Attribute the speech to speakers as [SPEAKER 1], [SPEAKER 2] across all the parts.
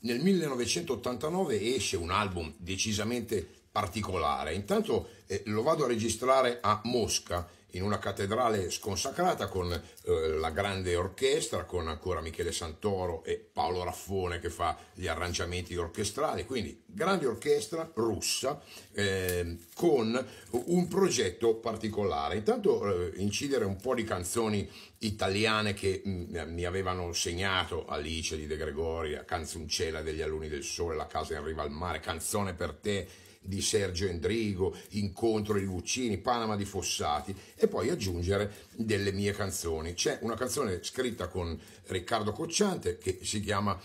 [SPEAKER 1] Nel 1989 esce un album decisamente particolare, intanto eh, lo vado a registrare a Mosca in una cattedrale sconsacrata con eh, la grande orchestra, con ancora Michele Santoro e Paolo Raffone che fa gli arrangiamenti orchestrali, quindi grande orchestra russa eh, con un progetto particolare. Intanto eh, incidere un po' di canzoni italiane che mh, mm, mi avevano segnato Alice di De Gregoria, Canzoncella degli alunni del sole, La casa in riva al mare, Canzone per te, di Sergio Endrigo, Incontro di Guccini, Panama di Fossati e poi aggiungere delle mie canzoni. C'è una canzone scritta con Riccardo Cocciante che si chiama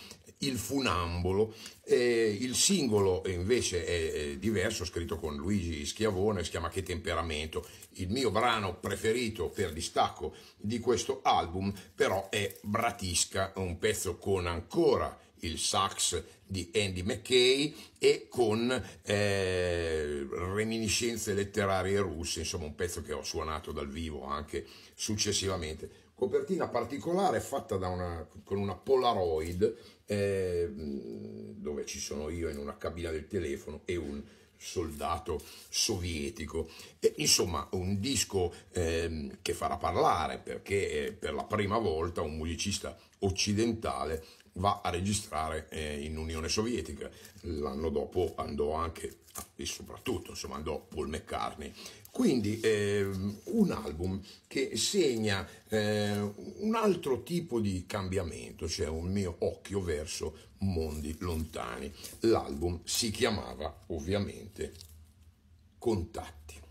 [SPEAKER 1] il funambolo, eh, il singolo eh, invece è, diverso, scritto con Luigi Schiavone, si chiama Che temperamento. Il mio brano preferito per distacco di questo album però è Bratisca, un pezzo con ancora il sax di Andy McKay e con eh, reminiscenze letterarie russe, insomma un pezzo che ho suonato dal vivo anche successivamente copertina particolare fatta una, con una Polaroid eh, dove ci sono io in una cabina del telefono e un soldato sovietico. E, insomma, un disco eh, che farà parlare perché eh, per la prima volta un musicista occidentale va a registrare eh, in Unione Sovietica. L'anno dopo andò anche, e soprattutto, insomma, andò Paul McCartney. Quindi eh, un album che segna eh, un altro tipo di cambiamento, cioè un mio occhio verso mondi lontani. L'album si chiamava ovviamente Contatti.